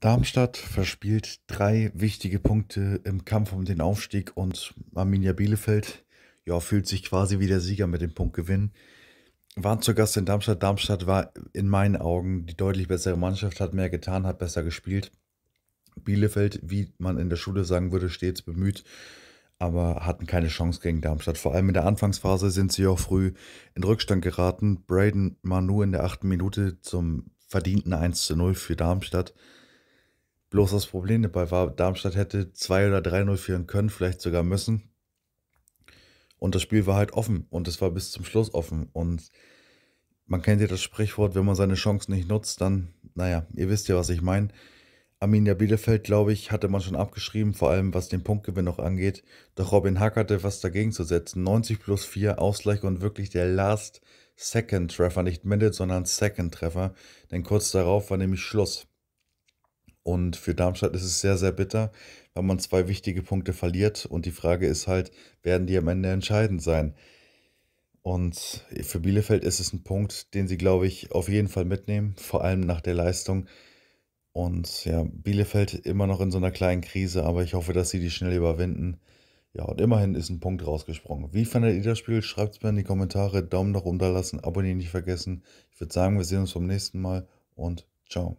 Darmstadt verspielt drei wichtige Punkte im Kampf um den Aufstieg und Arminia Bielefeld ja, fühlt sich quasi wie der Sieger mit dem Punktgewinn. Waren zu Gast in Darmstadt. Darmstadt war in meinen Augen die deutlich bessere Mannschaft, hat mehr getan, hat besser gespielt. Bielefeld, wie man in der Schule sagen würde, stets bemüht, aber hatten keine Chance gegen Darmstadt. Vor allem in der Anfangsphase sind sie auch früh in Rückstand geraten. Braden Manu in der achten Minute zum verdienten 1 zu 0 für Darmstadt. Bloß das Problem dabei war, Darmstadt hätte 2 oder 3-0 führen können, vielleicht sogar müssen. Und das Spiel war halt offen und es war bis zum Schluss offen. Und man kennt ja das Sprichwort, wenn man seine Chance nicht nutzt, dann, naja, ihr wisst ja, was ich meine. Arminia Bielefeld, glaube ich, hatte man schon abgeschrieben, vor allem was den Punktgewinn noch angeht. Doch Robin Hack hatte was dagegen zu setzen. 90 plus 4 Ausgleich und wirklich der Last Second Treffer, nicht Minute, sondern Second Treffer. Denn kurz darauf war nämlich Schluss. Und für Darmstadt ist es sehr, sehr bitter, wenn man zwei wichtige Punkte verliert. Und die Frage ist halt, werden die am Ende entscheidend sein? Und für Bielefeld ist es ein Punkt, den sie, glaube ich, auf jeden Fall mitnehmen, vor allem nach der Leistung. Und ja, Bielefeld immer noch in so einer kleinen Krise, aber ich hoffe, dass sie die schnell überwinden. Ja, und immerhin ist ein Punkt rausgesprungen. Wie fandet ihr das Spiel? Schreibt es mir in die Kommentare. Daumen nach oben da lassen, abonnieren nicht vergessen. Ich würde sagen, wir sehen uns beim nächsten Mal und ciao.